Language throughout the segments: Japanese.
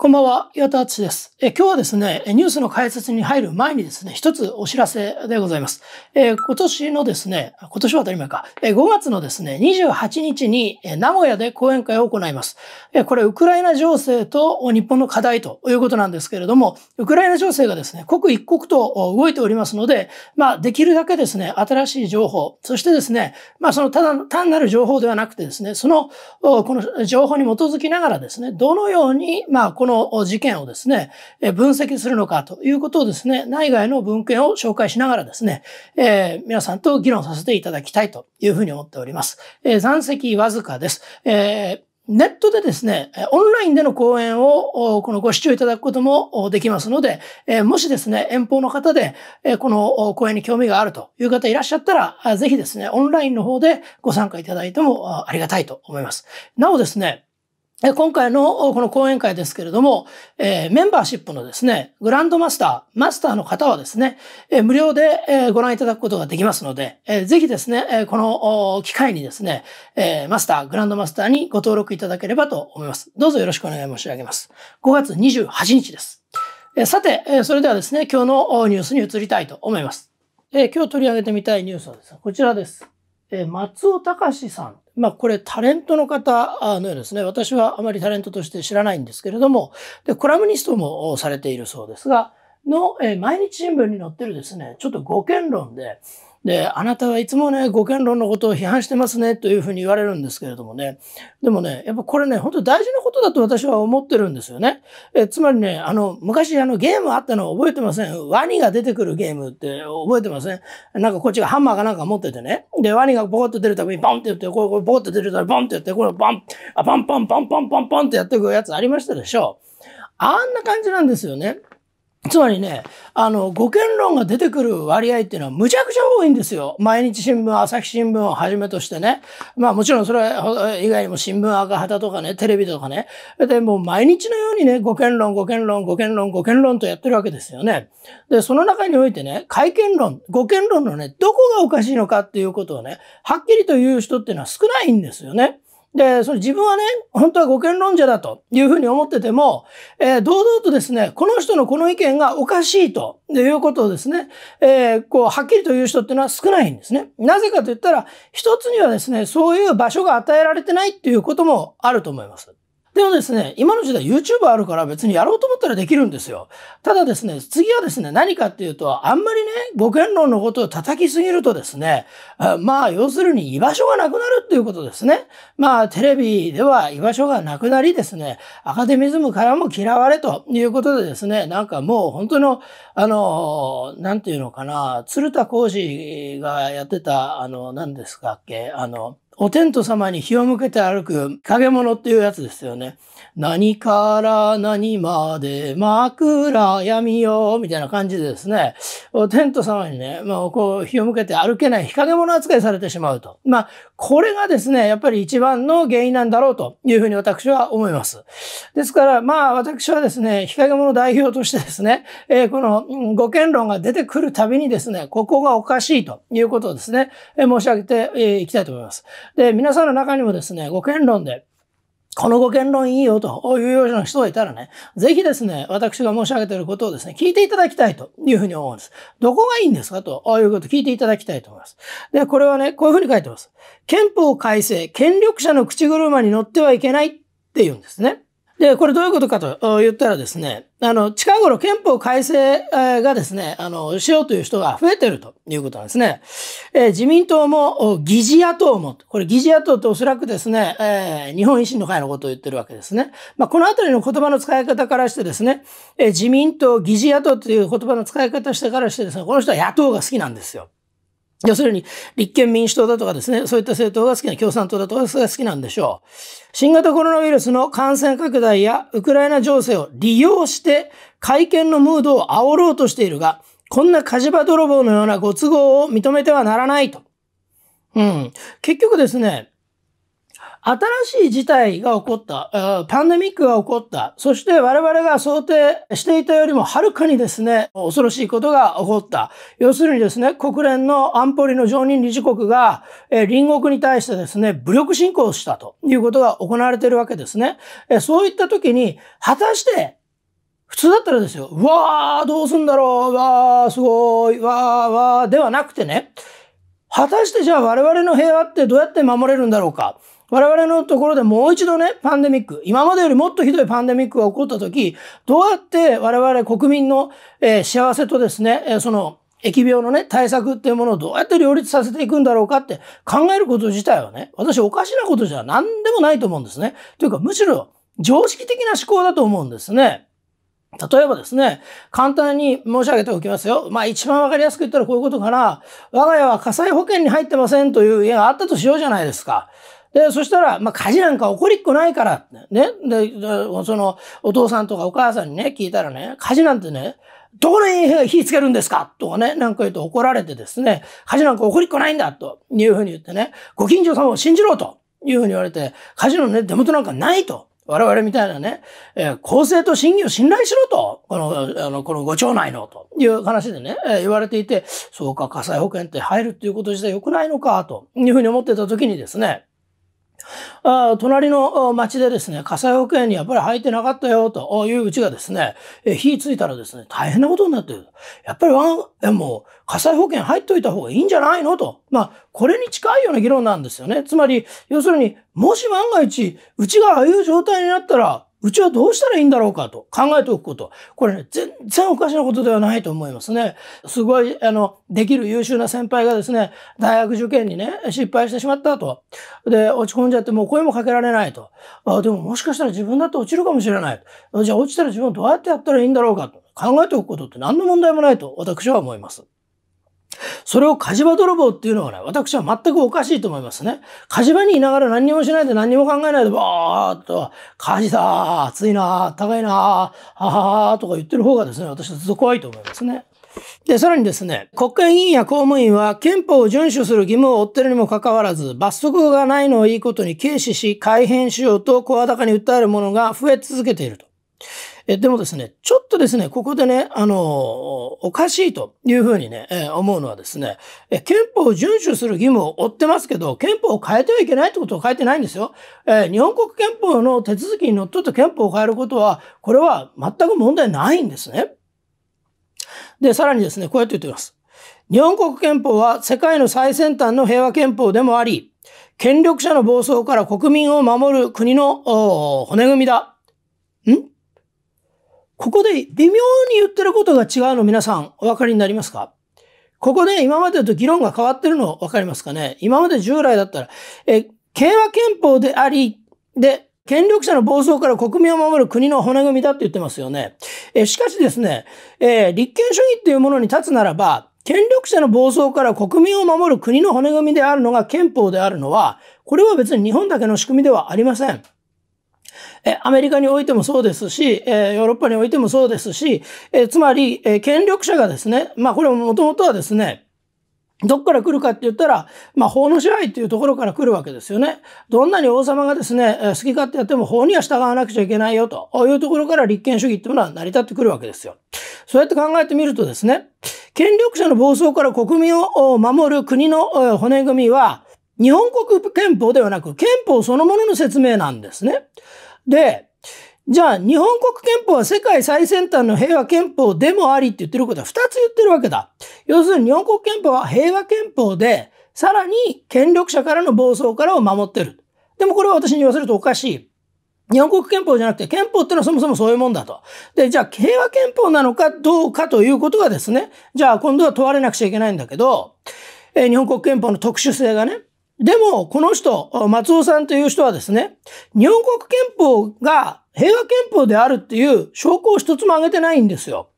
こんばんは、岩田敦です。え今日はですね、ニュースの解説に入る前にですね、一つお知らせでございます。え今年のですね、今年は当たり前か、え5月のですね、28日に名古屋で講演会を行います。えこれ、ウクライナ情勢と日本の課題ということなんですけれども、ウクライナ情勢がですね、刻一刻と動いておりますので、まあ、できるだけですね、新しい情報、そしてですね、まあ、そのただ単なる情報ではなくてですね、その、この情報に基づきながらですね、どのように、まあ、このの事件をですね、分析するのかということをですね、内外の文献を紹介しながらですね、えー、皆さんと議論させていただきたいというふうに思っております。えー、残席わずかです。えーネットでですね、オンラインでの講演をこのご視聴いただくこともできますので、もしですね、遠方の方でこの講演に興味があるという方いらっしゃったら、ぜひですね、オンラインの方でご参加いただいてもありがたいと思います。なおですね、今回のこの講演会ですけれども、メンバーシップのですね、グランドマスター、マスターの方はですね、無料でご覧いただくことができますので、ぜひですね、この機会にですね、マスター、グランドマスターにご登録いただければと思います。どうぞよろしくお願い申し上げます。5月28日です。さて、それではですね、今日のニュースに移りたいと思います。今日取り上げてみたいニュースはですね、こちらです。松尾隆さんまあ、これタレントの方のようですね。私はあまりタレントとして知らないんですけれども、で、コラムニストもされているそうですが、の、え毎日新聞に載ってるですね、ちょっと語見論で、で、あなたはいつもね、ご言論のことを批判してますねというふうに言われるんですけれどもね。でもね、やっぱこれね、本当大事なことだと私は思ってるんですよね。えつまりね、あの、昔あのゲームあったの覚えてません。ワニが出てくるゲームって覚えてません。なんかこっちがハンマーかなんか持っててね。で、ワニがボコッと出るたびにポンって言って、これ、これボコッと出るたびにンってやって、これボン、あ、パンパンパンパンパンパンってやっていくやつありましたでしょう。あんな感じなんですよね。つまりね、あの、ご見論が出てくる割合っていうのはむちゃくちゃ多いんですよ。毎日新聞、朝日新聞をはじめとしてね。まあもちろんそれ以外にも新聞赤旗とかね、テレビとかね。で、もう毎日のようにね、ご見論、ご見論、ご見論、ご見論とやってるわけですよね。で、その中においてね、会見論、ご見論のね、どこがおかしいのかっていうことをね、はっきりと言う人っていうのは少ないんですよね。で、それ自分はね、本当はご権論者だというふうに思ってても、えー、堂々とですね、この人のこの意見がおかしいということをですね、えー、こう、はっきりと言う人っていうのは少ないんですね。なぜかと言ったら、一つにはですね、そういう場所が与えられてないっていうこともあると思います。でもですね、今の時代 YouTube あるから別にやろうと思ったらできるんですよ。ただですね、次はですね、何かっていうと、あんまりね、語健論のことを叩きすぎるとですね、あまあ、要するに居場所がなくなるっていうことですね。まあ、テレビでは居場所がなくなりですね、アカデミズムからも嫌われということでですね、なんかもう本当の、あの、なんていうのかな、鶴田浩二がやってた、あの、何ですかっけ、あの、お天道様に日を向けて歩く影物っていうやつですよね。何から何まで枕闇よ、みたいな感じでですね、テント様にね、もうこう、日を向けて歩けない日陰者扱いされてしまうと。まあ、これがですね、やっぱり一番の原因なんだろうというふうに私は思います。ですから、まあ、私はですね、日陰者代表としてですね、えー、この、ご権論が出てくるたびにですね、ここがおかしいということをですね、え申し上げてい、きたいと思います。で、皆さんの中にもですね、ご権論で、このご言論いいよというような人がいたらね、ぜひですね、私が申し上げていることをですね、聞いていただきたいというふうに思うんです。どこがいいんですかということを聞いていただきたいと思います。で、これはね、こういうふうに書いてます。憲法改正、権力者の口車に乗ってはいけないって言うんですね。で、これどういうことかと言ったらですね、あの、近頃憲法改正がですね、あの、しようという人が増えてるということなんですね。えー、自民党も議事野党も、これ議事野党っておそらくですね、えー、日本維新の会のことを言ってるわけですね。まあ、このあたりの言葉の使い方からしてですね、えー、自民党、議事野党という言葉の使い方してからしてですね、この人は野党が好きなんですよ。要するに、立憲民主党だとかですね、そういった政党が好きな、共産党だとかが好きなんでしょう。新型コロナウイルスの感染拡大やウクライナ情勢を利用して会見のムードを煽ろうとしているが、こんな火事場泥棒のようなご都合を認めてはならないと。うん。結局ですね、新しい事態が起こった、パンデミックが起こった、そして我々が想定していたよりもはるかにですね、恐ろしいことが起こった。要するにですね、国連の安保理の常任理事国が、え隣国に対してですね、武力侵攻したということが行われているわけですね。えそういった時に、果たして普通だったらですよ、うわー、どうすんだろう、うわー、すごい、わー、わー、ではなくてね、果たしてじゃあ我々の平和ってどうやって守れるんだろうか。我々のところでもう一度ね、パンデミック、今までよりもっとひどいパンデミックが起こったとき、どうやって我々国民の、えー、幸せとですね、えー、その、疫病のね、対策っていうものをどうやって両立させていくんだろうかって考えること自体はね、私おかしなことじゃ何でもないと思うんですね。というか、むしろ常識的な思考だと思うんですね。例えばですね、簡単に申し上げておきますよ。まあ一番わかりやすく言ったらこういうことかな。我が家は火災保険に入ってませんという家があったとしようじゃないですか。で、そしたら、まあ、火事なんか起こりっこないから、ね。で、その、お父さんとかお母さんにね、聞いたらね、火事なんてね、どこに火つけるんですかとかね、なんか言うと怒られてですね、火事なんか起こりっこないんだというふうに言ってね、ご近所さんを信じろというふうに言われて、火事のね、出元なんかないと。我々みたいなね、えー、公正と審議を信頼しろと、この、あの、このご町内の、という話でね、えー、言われていて、そうか、火災保険って入るっていうこと自体良くないのか、というふうに思ってた時にですね、あ隣の町でですね、火災保険にやっぱり入ってなかったよといううちがですね、火ついたらですね、大変なことになってる。やっぱりワン、えもう火災保険入っといた方がいいんじゃないのと。まあ、これに近いような議論なんですよね。つまり、要するに、もし万が一、うちがああいう状態になったら、うちはどうしたらいいんだろうかと考えておくこと。これね、全然おかしなことではないと思いますね。すごい、あの、できる優秀な先輩がですね、大学受験にね、失敗してしまったと。で、落ち込んじゃってもう声もかけられないと。あでももしかしたら自分だって落ちるかもしれない。じゃあ落ちたら自分どうやってやったらいいんだろうかと考えておくことって何の問題もないと私は思います。それを火事場泥棒っていうのはね、私は全くおかしいと思いますね。火事場にいながら何にもしないで何にも考えないで、ばーっと、火事だ暑いな高いなはははとか言ってる方がですね、私はずっと怖いと思いますね。で、さらにですね、国会議員や公務員は憲法を遵守する義務を負ってるにもかかわらず、罰則がないのをいいことに軽視し、改変しようと声高に訴えるものが増え続けていると。えでもですね、ちょっとですね、ここでね、あの、おかしいというふうにね、え思うのはですね、え憲法を遵守する義務を負ってますけど、憲法を変えてはいけないってことを変えてないんですよ。え日本国憲法の手続きにのっとって憲法を変えることは、これは全く問題ないんですね。で、さらにですね、こうやって言ってます。日本国憲法は世界の最先端の平和憲法でもあり、権力者の暴走から国民を守る国の骨組みだ。ここで微妙に言ってることが違うの皆さんお分かりになりますかここで今までと議論が変わってるの分かりますかね今まで従来だったら、え、平和憲法であり、で、権力者の暴走から国民を守る国の骨組みだって言ってますよね。えしかしですね、えー、立憲主義っていうものに立つならば、権力者の暴走から国民を守る国の骨組みであるのが憲法であるのは、これは別に日本だけの仕組みではありません。えアメリカにおいてもそうですし、えヨーロッパにおいてもそうですし、えつまり、え権力者がですね、まあこれももともとはですね、どっから来るかって言ったら、まあ、法の支配っていうところから来るわけですよね。どんなに王様がですね、好き勝手やっても法には従わなくちゃいけないよというところから立憲主義っていうのは成り立ってくるわけですよ。そうやって考えてみるとですね、権力者の暴走から国民を守る国の骨組みは、日本国憲法ではなく憲法そのものの説明なんですね。で、じゃあ、日本国憲法は世界最先端の平和憲法でもありって言ってることは2つ言ってるわけだ。要するに日本国憲法は平和憲法で、さらに権力者からの暴走からを守ってる。でもこれは私に言わせるとおかしい。日本国憲法じゃなくて憲法ってのはそもそもそういうもんだと。で、じゃあ平和憲法なのかどうかということがですね、じゃあ今度は問われなくちゃいけないんだけど、えー、日本国憲法の特殊性がね、でも、この人、松尾さんという人はですね、日本国憲法が平和憲法であるっていう証拠を一つも挙げてないんですよ。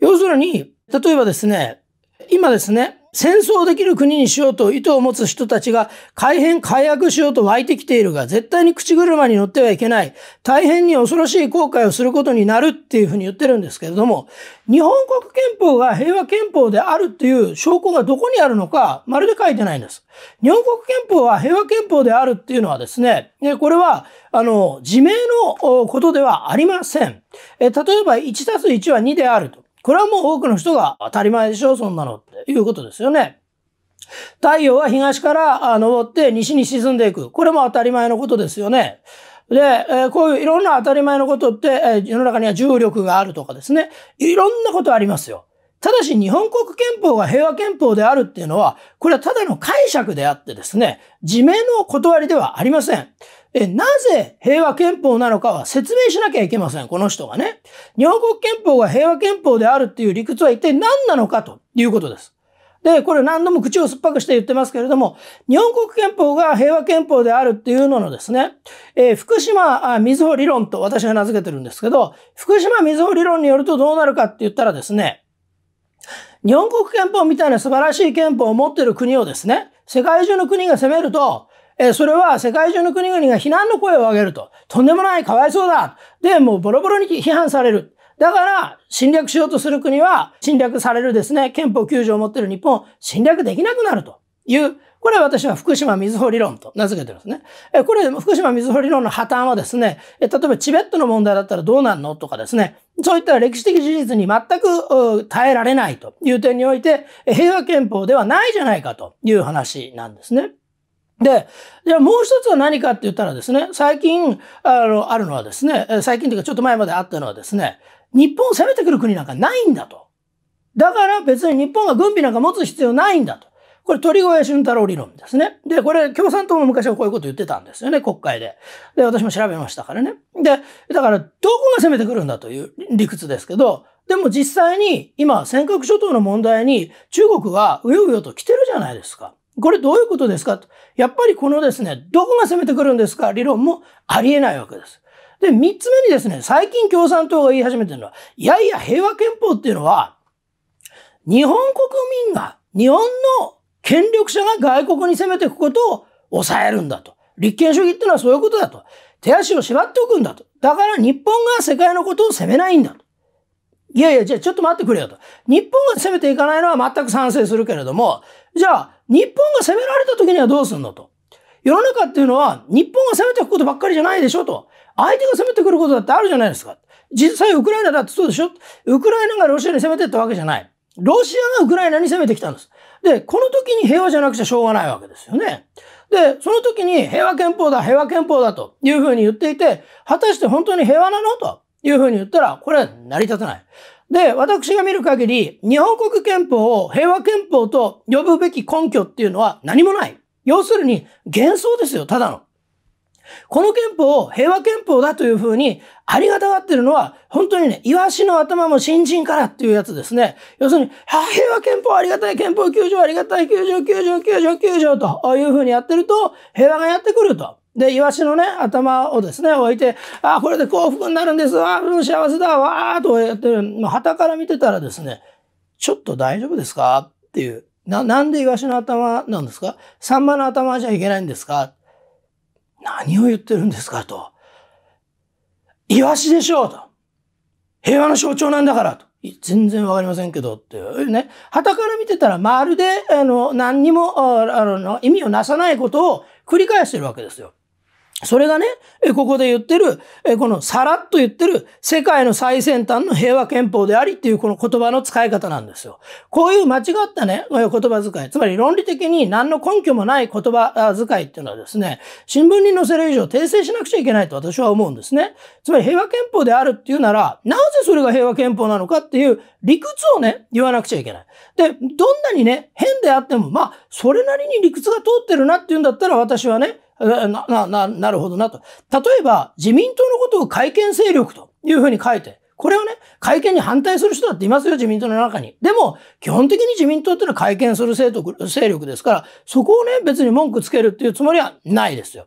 要するに、例えばですね、今ですね、戦争できる国にしようと意図を持つ人たちが改変改悪しようと湧いてきているが、絶対に口車に乗ってはいけない。大変に恐ろしい後悔をすることになるっていうふうに言ってるんですけれども、日本国憲法が平和憲法であるっていう証拠がどこにあるのか、まるで書いてないんです。日本国憲法は平和憲法であるっていうのはですね、これは、あの、自明のことではありません。例えば、1たす1は2であると。これはもう多くの人が当たり前でしょ、そんなのっていうことですよね。太陽は東から昇って西に沈んでいく。これも当たり前のことですよね。で、えこういういろんな当たり前のことって、え世の中には重力があるとかですね。いろんなことありますよ。ただし日本国憲法が平和憲法であるっていうのは、これはただの解釈であってですね、自明の断りではありません。え、なぜ平和憲法なのかは説明しなきゃいけません。この人がね。日本国憲法が平和憲法であるっていう理屈は一体何なのかということです。で、これ何度も口を酸っぱくして言ってますけれども、日本国憲法が平和憲法であるっていうののですね、えー、福島水穂理論と私が名付けてるんですけど、福島水穂理論によるとどうなるかって言ったらですね、日本国憲法みたいな素晴らしい憲法を持ってる国をですね、世界中の国が攻めると、えそれは世界中の国々が非難の声を上げると。とんでもない、かわいそうだ。で、もうボロボロに批判される。だから、侵略しようとする国は、侵略されるですね、憲法9条を持ってる日本、侵略できなくなるという、これは私は福島水穂理論と名付けてるんですね。え、これ、福島水穂理論の破綻はですね、え、例えばチベットの問題だったらどうなんのとかですね、そういった歴史的事実に全く耐えられないという点において、平和憲法ではないじゃないかという話なんですね。で、じゃあもう一つは何かって言ったらですね、最近、あの、あるのはですね、最近というかちょっと前まであったのはですね、日本を攻めてくる国なんかないんだと。だから別に日本が軍備なんか持つ必要ないんだと。これ鳥越俊太郎理論ですね。で、これ共産党も昔はこういうこと言ってたんですよね、国会で。で、私も調べましたからね。で、だからどこが攻めてくるんだという理屈ですけど、でも実際に今尖閣諸島の問題に中国はうようよと来てるじゃないですか。これどういうことですかと。やっぱりこのですね、どこが攻めてくるんですか理論もありえないわけです。で、三つ目にですね、最近共産党が言い始めてるのは、いやいや、平和憲法っていうのは、日本国民が、日本の権力者が外国に攻めていくことを抑えるんだと。立憲主義っていうのはそういうことだと。手足を縛っておくんだと。だから日本が世界のことを責めないんだと。いやいや、じゃあちょっと待ってくれよと。日本が攻めていかないのは全く賛成するけれども、じゃあ日本が攻められた時にはどうすんのと。世の中っていうのは、日本が攻めていくことばっかりじゃないでしょと。相手が攻めてくることだってあるじゃないですか。実際ウクライナだってそうでしょウクライナがロシアに攻めてったわけじゃない。ロシアがウクライナに攻めてきたんです。で、この時に平和じゃなくちゃしょうがないわけですよね。で、その時に平和憲法だ、平和憲法だというふうに言っていて、果たして本当に平和なのというふうに言ったら、これは成り立たない。で、私が見る限り、日本国憲法を平和憲法と呼ぶべき根拠っていうのは何もない。要するに、幻想ですよ、ただの。この憲法を平和憲法だというふうにありがたがってるのは、本当にね、イワシの頭も新人からっていうやつですね。要するに、平和憲法ありがたい、憲法9条ありがたい、9条、9条、9条、9条というふうにやってると、平和がやってくると。で、イワシのね、頭をですね、置いて、ああ、これで幸福になるんですわ、あ幸せだわ、あとやってる。まあ、旗から見てたらですね、ちょっと大丈夫ですかっていう。な、なんでイワシの頭なんですかサンマの頭じゃいけないんですか何を言ってるんですかと。イワシでしょうと。平和の象徴なんだからと。全然わかりませんけどってね。旗から見てたらまるで、あの、何にも、あの、意味をなさないことを繰り返してるわけですよ。それがね、ここで言ってる、このさらっと言ってる世界の最先端の平和憲法でありっていうこの言葉の使い方なんですよ。こういう間違ったね、言葉遣い、つまり論理的に何の根拠もない言葉遣いっていうのはですね、新聞に載せる以上訂正しなくちゃいけないと私は思うんですね。つまり平和憲法であるっていうなら、なぜそれが平和憲法なのかっていう理屈をね、言わなくちゃいけない。で、どんなにね、変であっても、まあ、それなりに理屈が通ってるなっていうんだったら私はね、な、な、な、なるほどなと。例えば、自民党のことを改憲勢力というふうに書いて、これをね、改憲に反対する人だっていますよ、自民党の中に。でも、基本的に自民党ってのは改憲する勢力ですから、そこをね、別に文句つけるっていうつもりはないですよ。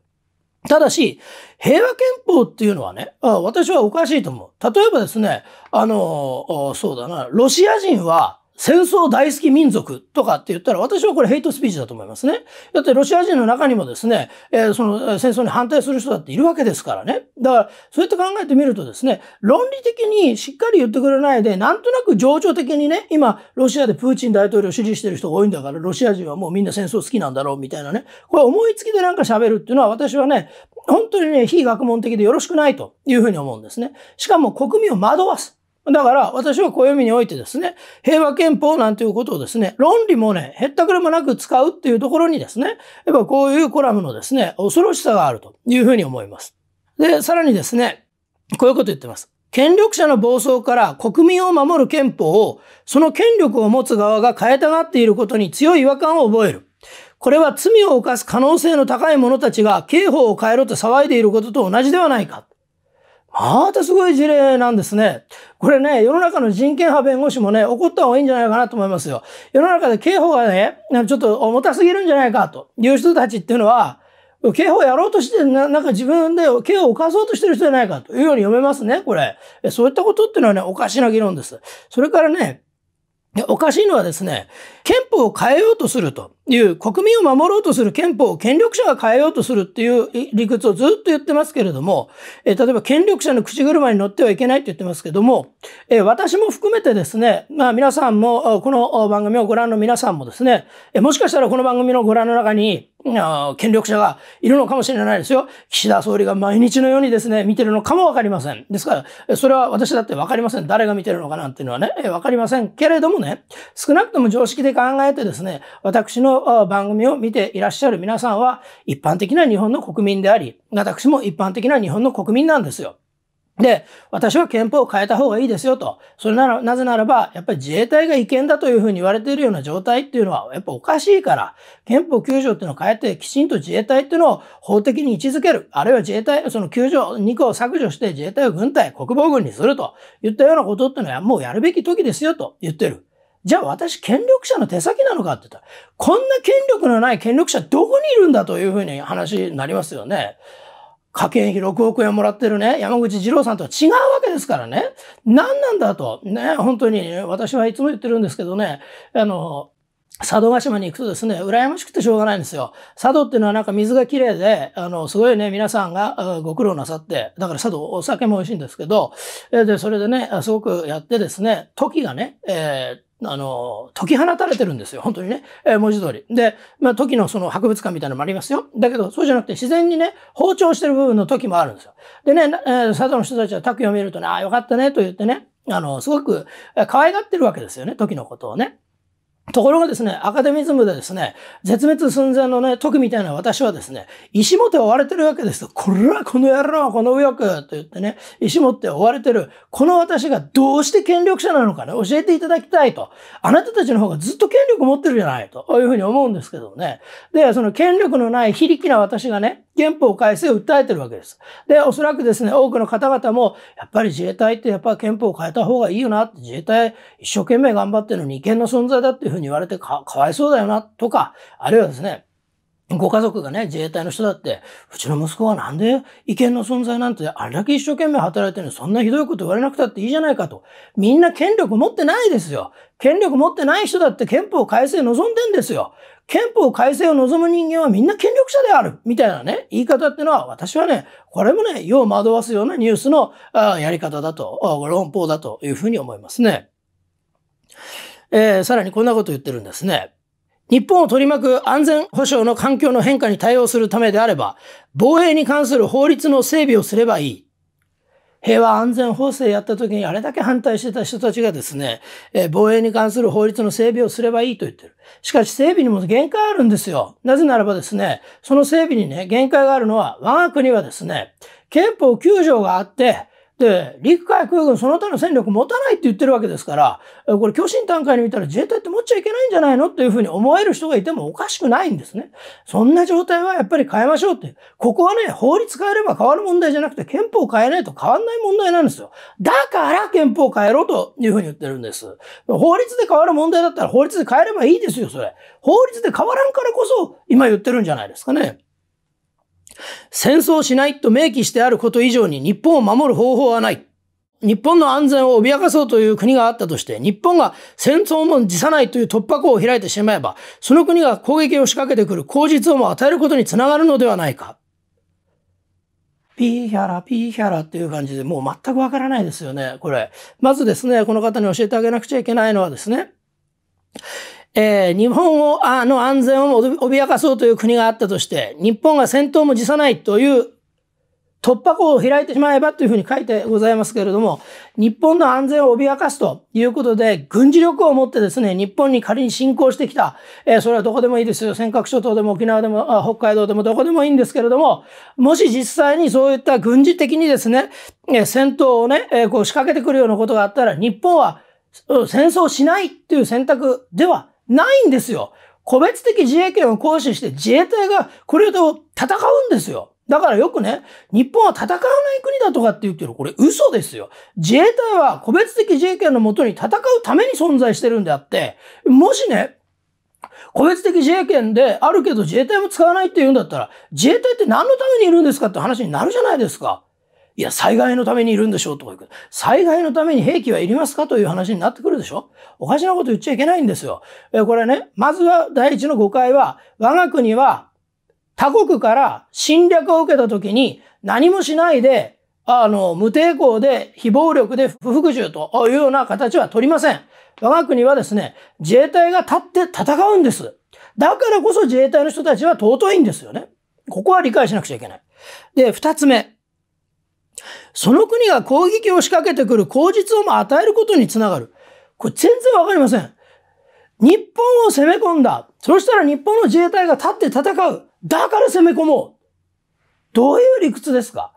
ただし、平和憲法っていうのはね、私はおかしいと思う。例えばですね、あの、そうだな、ロシア人は、戦争大好き民族とかって言ったら、私はこれヘイトスピーチだと思いますね。だってロシア人の中にもですね、えー、その戦争に反対する人だっているわけですからね。だから、そうやって考えてみるとですね、論理的にしっかり言ってくれないで、なんとなく情緒的にね、今、ロシアでプーチン大統領を支持してる人が多いんだから、ロシア人はもうみんな戦争好きなんだろうみたいなね。これ思いつきでなんか喋るっていうのは私はね、本当にね、非学問的でよろしくないというふうに思うんですね。しかも国民を惑わす。だから私は暦においてですね、平和憲法なんていうことをですね、論理もね、へったくれもなく使うっていうところにですね、やっぱこういうコラムのですね、恐ろしさがあるというふうに思います。で、さらにですね、こういうこと言ってます。権力者の暴走から国民を守る憲法を、その権力を持つ側が変えたがっていることに強い違和感を覚える。これは罪を犯す可能性の高い者たちが刑法を変えろと騒いでいることと同じではないか。またすごい事例なんですね。これね、世の中の人権派弁護士もね、怒った方がいいんじゃないかなと思いますよ。世の中で刑法がね、ちょっと重たすぎるんじゃないかという人たちっていうのは、刑法やろうとしてな、なんか自分で刑を犯そうとしてる人じゃないかというように読めますね、これ。そういったことっていうのはね、おかしな議論です。それからね、でおかしいのはですね、憲法を変えようとするという、国民を守ろうとする憲法を権力者が変えようとするっていう理屈をずっと言ってますけれども、え例えば権力者の口車に乗ってはいけないって言ってますけども、え私も含めてですね、まあ皆さんも、この番組をご覧の皆さんもですね、もしかしたらこの番組のご覧の中に、権力者がいるのかもしれないですよ。岸田総理が毎日のようにですね、見てるのかもわかりません。ですから、それは私だってわかりません。誰が見てるのかなんていうのはね、わかりませんけれどもね、少なくとも常識で考えてですね、私の番組を見ていらっしゃる皆さんは、一般的な日本の国民であり、私も一般的な日本の国民なんですよ。で、私は憲法を変えた方がいいですよと。それなら、なぜならば、やっぱり自衛隊が違憲だというふうに言われているような状態っていうのは、やっぱおかしいから、憲法9条っていうのを変えて、きちんと自衛隊っていうのを法的に位置づける。あるいは自衛隊、その9条2個を削除して自衛隊を軍隊、国防軍にすると言ったようなことっていうのは、もうやるべき時ですよと言ってる。じゃあ私権力者の手先なのかって言ったら、こんな権力のない権力者どこにいるんだというふうに話になりますよね。家計費6億円もらってるね、山口二郎さんとは違うわけですからね。何なんだと。ね、本当に、私はいつも言ってるんですけどね、あの、佐渡島に行くとですね、羨ましくてしょうがないんですよ。佐渡っていうのはなんか水が綺麗で、あの、すごいね、皆さんがご苦労なさって、だから佐渡お酒も美味しいんですけど、で、それでね、すごくやってですね、時がね、えーあの、解き放たれてるんですよ。本当にね。えー、文字通り。で、まあ、時のその博物館みたいなのもありますよ。だけど、そうじゃなくて自然にね、包丁してる部分の時もあるんですよ。でね、えー、佐藤の人たちは卓を見るとね、ああ、よかったね、と言ってね、あの、すごく可愛がってるわけですよね、時のことをね。ところがですね、アカデミズムでですね、絶滅寸前のね、徳みたいな私はですね、石持って追われてるわけですよ。こはこの野郎、この右翼と言ってね、石持って追われてる。この私がどうして権力者なのかね、教えていただきたいと。あなたたちの方がずっと権力持ってるじゃないというふうに思うんですけどね。で、その権力のない非力な私がね、憲法改正を訴えてるわけです。で、おそらくですね、多くの方々も、やっぱり自衛隊ってやっぱ憲法を変えた方がいいよなって、自衛隊一生懸命頑張ってるのに違の存在だっていうふうに言われてかかわいそうだよなとか、あるいはですね、ご家族がね、自衛隊の人だって、うちの息子はなんで違憲の存在なんて、あれだけ一生懸命働いてるのに、そんなひどいこと言われなくたっていいじゃないかと。みんな権力持ってないですよ。権力持ってない人だって憲法改正望んでんですよ。憲法改正を望む人間はみんな権力者であるみたいなね、言い方ってのは私はね、これもね、世を惑わすようなニュースのあやり方だと、論法だというふうに思いますね。えー、さらにこんなこと言ってるんですね。日本を取り巻く安全保障の環境の変化に対応するためであれば、防衛に関する法律の整備をすればいい。平和安全法制やった時にあれだけ反対してた人たちがですね、え防衛に関する法律の整備をすればいいと言ってる。しかし整備にも限界あるんですよ。なぜならばですね、その整備にね、限界があるのは、我が国はですね、憲法9条があって、で、陸海空軍その他の戦力持たないって言ってるわけですから、これ、巨神段階に見たら自衛隊って持っちゃいけないんじゃないのっていうふうに思える人がいてもおかしくないんですね。そんな状態はやっぱり変えましょうって。ここはね、法律変えれば変わる問題じゃなくて、憲法変えないと変わんない問題なんですよ。だから憲法変えろというふうに言ってるんです。法律で変わる問題だったら法律で変えればいいですよ、それ。法律で変わらんからこそ、今言ってるんじゃないですかね。戦争しないと明記してあること以上に日本を守る方法はない。日本の安全を脅かそうという国があったとして、日本が戦争も辞さないという突破口を開いてしまえば、その国が攻撃を仕掛けてくる口実をも与えることにつながるのではないか。ピーヒャラ、ピーヒャラっていう感じで、もう全くわからないですよね、これ。まずですね、この方に教えてあげなくちゃいけないのはですね、えー、日本をあの安全を脅かそうという国があったとして、日本が戦闘も辞さないという突破口を開いてしまえばというふうに書いてございますけれども、日本の安全を脅かすということで、軍事力を持ってですね、日本に仮に侵攻してきた、えー、それはどこでもいいですよ。尖閣諸島でも沖縄でもあ、北海道でもどこでもいいんですけれども、もし実際にそういった軍事的にですね、えー、戦闘をね、えー、こう仕掛けてくるようなことがあったら、日本は戦争しないっていう選択ではないんですよ。個別的自衛権を行使して自衛隊がこれと戦うんですよ。だからよくね、日本は戦わない国だとかって言うけど、これ嘘ですよ。自衛隊は個別的自衛権のもとに戦うために存在してるんであって、もしね、個別的自衛権であるけど自衛隊も使わないって言うんだったら、自衛隊って何のためにいるんですかって話になるじゃないですか。いや、災害のためにいるんでしょうとか言う災害のために兵器はいりますかという話になってくるでしょおかしなこと言っちゃいけないんですよ。えこれね、まずは第一の誤解は、我が国は他国から侵略を受けた時に何もしないで、あの、無抵抗で非暴力で不服従というような形は取りません。我が国はですね、自衛隊が立って戦うんです。だからこそ自衛隊の人たちは尊いんですよね。ここは理解しなくちゃいけない。で、二つ目。その国が攻撃を仕掛けてくる口実をも与えることにつながる。これ全然わかりません。日本を攻め込んだ。そしたら日本の自衛隊が立って戦う。だから攻め込もう。どういう理屈ですか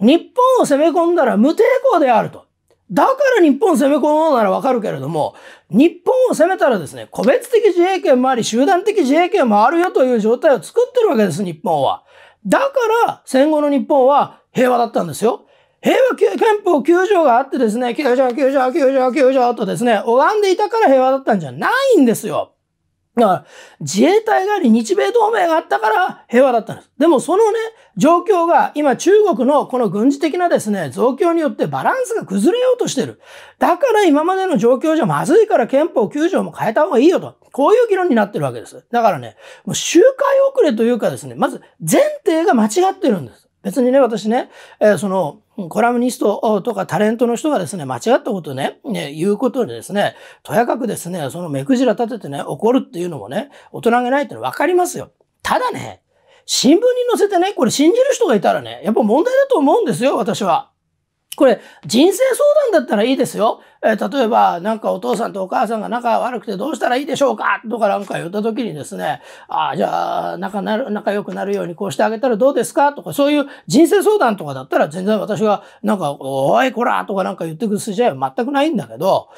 日本を攻め込んだら無抵抗であると。だから日本を攻め込もうならわかるけれども、日本を攻めたらですね、個別的自衛権もあり、集団的自衛権もあるよという状態を作ってるわけです、日本は。だから、戦後の日本は平和だったんですよ。平和憲法9条があってですね、9条、9条、9条、9条とですね、拝んでいたから平和だったんじゃないんですよ。だから、自衛隊があり、日米同盟があったから平和だったんです。でもそのね、状況が今中国のこの軍事的なですね、増強によってバランスが崩れようとしてる。だから今までの状況じゃまずいから憲法9条も変えた方がいいよと。こういう議論になってるわけです。だからね、もう周回遅れというかですね、まず前提が間違ってるんです。別にね、私ね、えー、その、コラムニストとかタレントの人がですね、間違ったことね、ね、言うことでですね、とやかくですね、その目くじら立ててね、怒るっていうのもね、大人げないってのはわかりますよ。ただね、新聞に載せてね、これ信じる人がいたらね、やっぱ問題だと思うんですよ、私は。これ、人生相談だったらいいですよ。えー、例えば、なんかお父さんとお母さんが仲悪くてどうしたらいいでしょうかとかなんか言った時にですね、ああ、じゃあ、仲なる、仲良くなるようにこうしてあげたらどうですかとか、そういう人生相談とかだったら全然私が、なんか、おい、こらとかなんか言ってくる筋合いは全くないんだけど、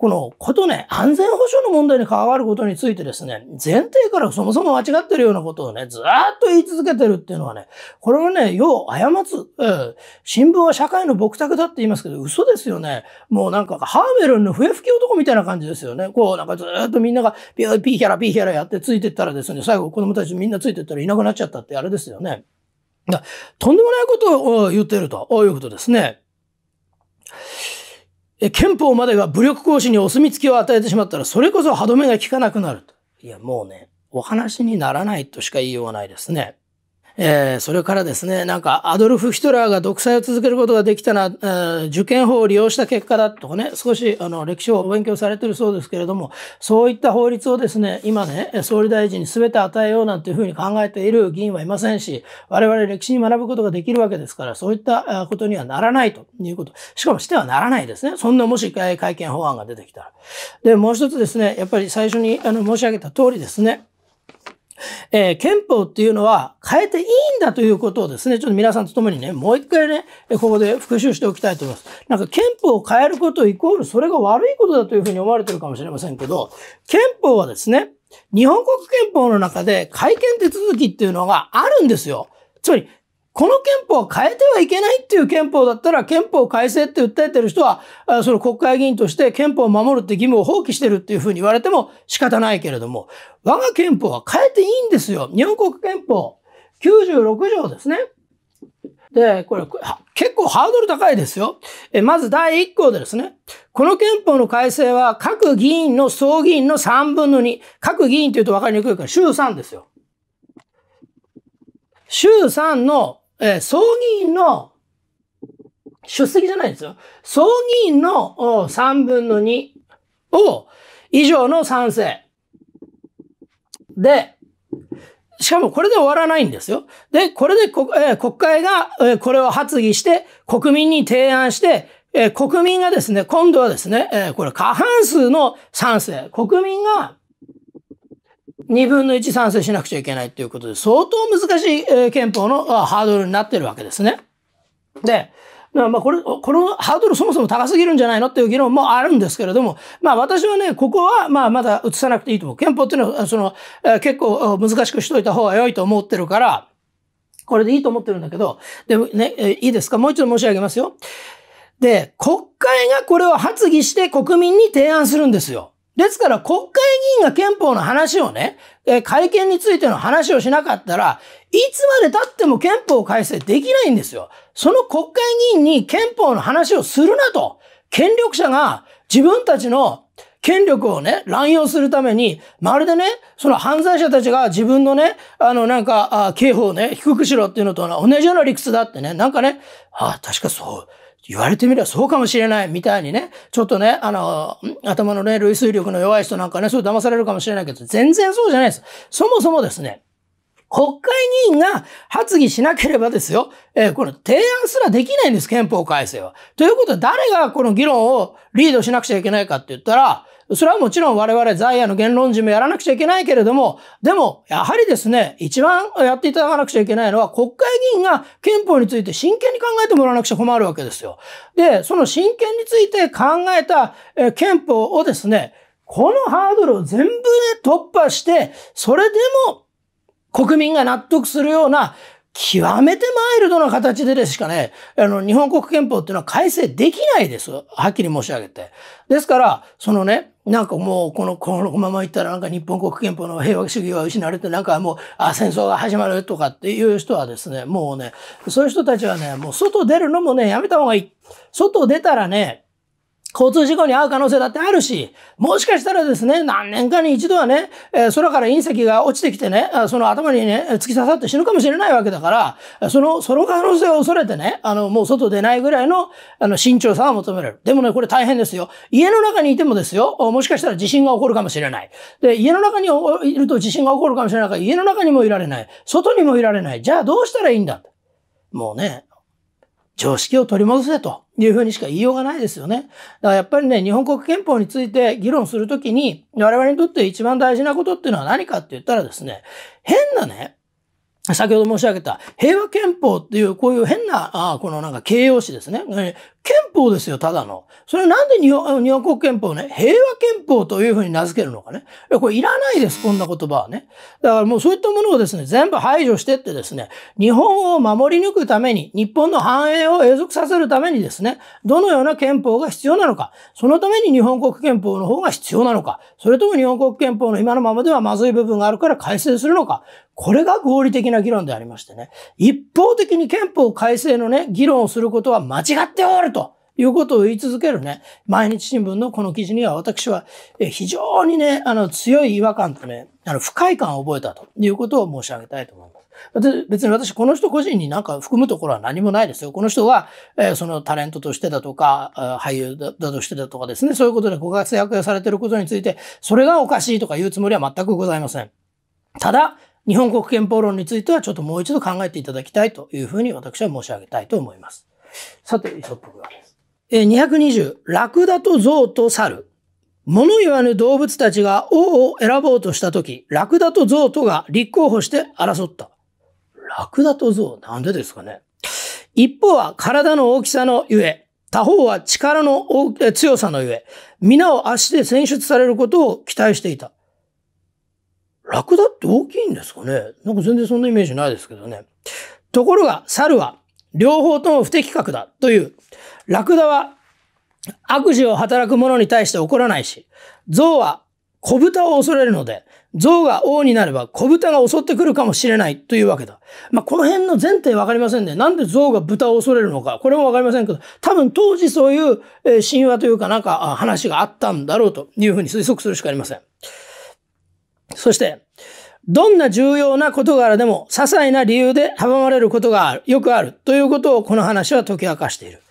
このことね、安全保障の問題に関わることについてですね、前提からそもそも間違ってるようなことをね、ずーっと言い続けてるっていうのはね、これはね、よう過つ、え新聞は社会の僕卓だって言いますけど、嘘ですよね。もうなんか、ハーメルンの笛吹き男みたいな感じですよね。こう、なんかずーっとみんながピーヒャラピーヒャラやってついてったらですね、最後子供たちみんなついてったらいなくなっちゃったってあれですよね。とんでもないことを言っているということですね。憲法までが武力行使にお墨付きを与えてしまったら、それこそ歯止めが効かなくなると。いや、もうね、お話にならないとしか言いようがないですね。えー、それからですね、なんかアドルフ・ヒトラーが独裁を続けることができたのは、えー、受験法を利用した結果だとかね、少しあの歴史を勉強されてるそうですけれども、そういった法律をですね、今ね、総理大臣に全て与えようなんていうふうに考えている議員はいませんし、我々歴史に学ぶことができるわけですから、そういったことにはならないということ。しかもしてはならないですね。そんなもし会見法案が出てきたら。で、もう一つですね、やっぱり最初にあの申し上げた通りですね、えー、憲法っていうのは変えていいんだということをですね、ちょっと皆さんと共にね、もう一回ね、ここで復習しておきたいと思います。なんか憲法を変えることイコールそれが悪いことだというふうに思われてるかもしれませんけど、憲法はですね、日本国憲法の中で改憲手続きっていうのがあるんですよ。つまり、この憲法を変えてはいけないっていう憲法だったら、憲法改正って訴えてる人は、その国会議員として憲法を守るって義務を放棄してるっていうふうに言われても仕方ないけれども、我が憲法は変えていいんですよ。日本国憲法96条ですね。で、これ、結構ハードル高いですよ。まず第1項でですね、この憲法の改正は各議員の総議員の3分の2、各議員というと分かりにくいから、週3ですよ。衆参の、えー、総議員の、出席じゃないですよ。総議員の3分の2を、以上の賛成。で、しかもこれで終わらないんですよ。で、これでこ、えー、国会が、えー、これを発議して、国民に提案して、えー、国民がですね、今度はですね、えこれ過半数の賛成。国民が、2分の1賛成しなくちゃいけないということで、相当難しい、憲法のハードルになってるわけですね。で、まあ、これ、このハードルそもそも高すぎるんじゃないのっていう議論もあるんですけれども、まあ私はね、ここは、まあまだ移さなくていいと思う。憲法っていうのは、その、結構難しくしといた方が良いと思ってるから、これでいいと思ってるんだけど、でもね、いいですかもう一度申し上げますよ。で、国会がこれを発議して国民に提案するんですよ。ですから国会議員が憲法の話をね、えー、会見についての話をしなかったら、いつまで経っても憲法改正できないんですよ。その国会議員に憲法の話をするなと、権力者が自分たちの権力をね、乱用するために、まるでね、その犯罪者たちが自分のね、あの、なんか、あ刑法をね、低くしろっていうのと同じような理屈だってね、なんかね、ああ、確かそう、言われてみればそうかもしれないみたいにね、ちょっとね、あの、頭のね、類推力の弱い人なんかね、そう騙されるかもしれないけど、全然そうじゃないです。そもそもですね、国会議員が発議しなければですよ、えー、この提案すらできないんです、憲法改正は。ということは誰がこの議論をリードしなくちゃいけないかって言ったら、それはもちろん我々在野の言論人もやらなくちゃいけないけれども、でも、やはりですね、一番やっていただかなくちゃいけないのは、国会議員が憲法について真剣に考えてもらわなくちゃ困るわけですよ。で、その真剣について考えた、え憲法をですね、このハードルを全部で突破して、それでも国民が納得するような極めてマイルドな形でですしかね、あの、日本国憲法っていうのは改正できないです。はっきり申し上げて。ですから、そのね、なんかもう、この、このまま言ったらなんか日本国憲法の平和主義は失われて、なんかもう、あ、戦争が始まるとかっていう人はですね、もうね、そういう人たちはね、もう外出るのもね、やめた方がいい。外出たらね、交通事故に遭う可能性だってあるし、もしかしたらですね、何年かに一度はね、えー、空から隕石が落ちてきてね、その頭にね、突き刺さって死ぬかもしれないわけだから、その、その可能性を恐れてね、あの、もう外出ないぐらいの、あの、慎重さは求める。でもね、これ大変ですよ。家の中にいてもですよ、もしかしたら地震が起こるかもしれない。で、家の中にいると地震が起こるかもしれないから、家の中にもいられない。外にもいられない。じゃあどうしたらいいんだもうね、常識を取り戻せというふうにしか言いようがないですよね。だからやっぱりね、日本国憲法について議論するときに、我々にとって一番大事なことっていうのは何かって言ったらですね、変なね、先ほど申し上げた平和憲法っていうこういう変な、あこのなんか形容詞ですね。憲法ですよ、ただの。それなんで日本日本国憲法ね、平和憲法というふうに名付けるのかね。これいらないです、こんな言葉はね。だからもうそういったものをですね、全部排除してってですね、日本を守り抜くために、日本の繁栄を永続させるためにですね、どのような憲法が必要なのか、そのために日本国憲法の方が必要なのか、それとも日本国憲法の今のままではまずい部分があるから改正するのか、これが合理的な議論でありましてね、一方的に憲法改正のね、議論をすることは間違っておると。いうことを言い続けるね、毎日新聞のこの記事には私は非常にね、あの強い違和感とね、あの不快感を覚えたということを申し上げたいと思います。別に私、この人個人になんか含むところは何もないですよ。この人は、えー、そのタレントとしてだとか、俳優だとしてだとかですね、そういうことでご活躍されていることについて、それがおかしいとか言うつもりは全くございません。ただ、日本国憲法論についてはちょっともう一度考えていただきたいというふうに私は申し上げたいと思います。さて、イソップグラです。220、ラクダと象と猿。物言わぬ動物たちが王を選ぼうとしたとき、ラクダと象とが立候補して争った。ラクダと象、なんでですかね一方は体の大きさのゆえ、他方は力の強さのゆえ、皆を足で選出されることを期待していた。ラクダって大きいんですかねなんか全然そんなイメージないですけどね。ところが、猿は両方とも不適格だという。ラクダは悪事を働く者に対して怒らないし、象は小豚を恐れるので、象が王になれば小豚が襲ってくるかもしれないというわけだ。まあ、この辺の前提わかりませんね。なんで象が豚を恐れるのか、これもわかりませんけど、多分当時そういう神話というかなんか話があったんだろうというふうに推測するしかありません。そして、どんな重要な事柄でも、些細な理由で阻まれることがある、よくある、ということをこの話は解き明かしている。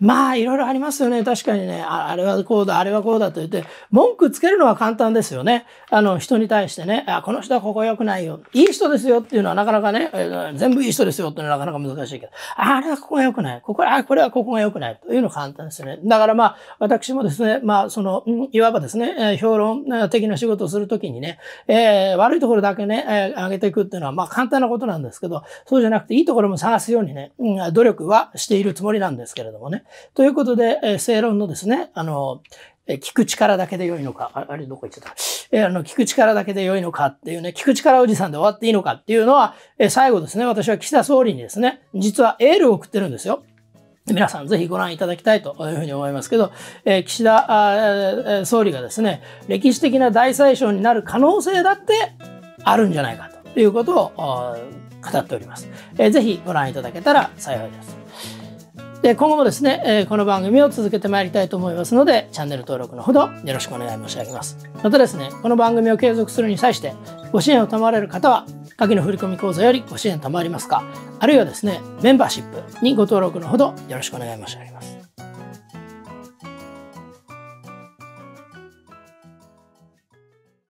まあ、いろいろありますよね。確かにね、あれはこうだ、あれはこうだと言って、文句つけるのは簡単ですよね。あの、人に対してね、あ、この人はここ良くないよ。いい人ですよっていうのはなかなかね、全部いい人ですよっていうのはなかなか難しいけど、あれはここが良くない。ここ、あ、これはここが良くない。というのが簡単ですね。だからまあ、私もですね、まあ、その、いわばですね、評論的な仕事をするときにね、えー、悪いところだけね、えー、上げていくっていうのはまあ簡単なことなんですけど、そうじゃなくていいところも探すようにね、努力はしているつもりなんですけれどもね。ということで、えー、正論のですね、あの、え聞く力だけで良いのか、ああれどこ行っちゃったえあの、聞く力だけで良いのかっていうね、聞く力おじさんで終わっていいのかっていうのは、え最後ですね、私は岸田総理にですね、実はエールを送ってるんですよ。皆さんぜひご覧いただきたいというふうに思いますけど、え岸田総理がですね、歴史的な大宰相になる可能性だってあるんじゃないかということを語っております。えー、ぜひご覧いただけたら幸いです。で今後もですね、えー、この番組を続けてまいりたいと思いますのでチャンネル登録のほどよろしくお願い申し上げますまたですねこの番組を継続するに際してご支援を賜れる方は下記の振込口座よりご支援賜りますかあるいはですねメンバーシップにご登録のほどよろしくお願い申し上げます